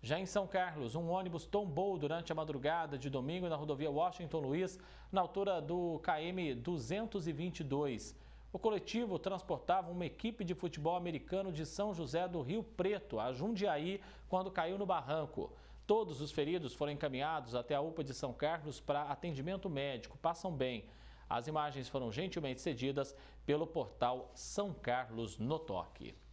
Já em São Carlos, um ônibus tombou durante a madrugada de domingo na rodovia Washington Luiz, na altura do KM 222. O coletivo transportava uma equipe de futebol americano de São José do Rio Preto, a Jundiaí, quando caiu no barranco. Todos os feridos foram encaminhados até a UPA de São Carlos para atendimento médico. Passam bem. As imagens foram gentilmente cedidas pelo portal São Carlos no Toque.